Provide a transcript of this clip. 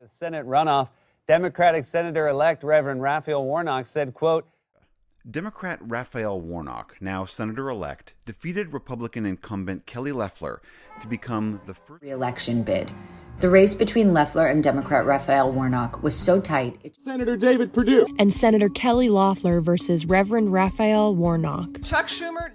The Senate runoff, Democratic Senator-elect Reverend Raphael Warnock said, quote, Democrat Raphael Warnock, now Senator-elect, defeated Republican incumbent Kelly Loeffler to become the first re-election bid. The race between Loeffler and Democrat Raphael Warnock was so tight. It- Senator David Perdue and Senator Kelly Loeffler versus Reverend Raphael Warnock. Chuck Schumer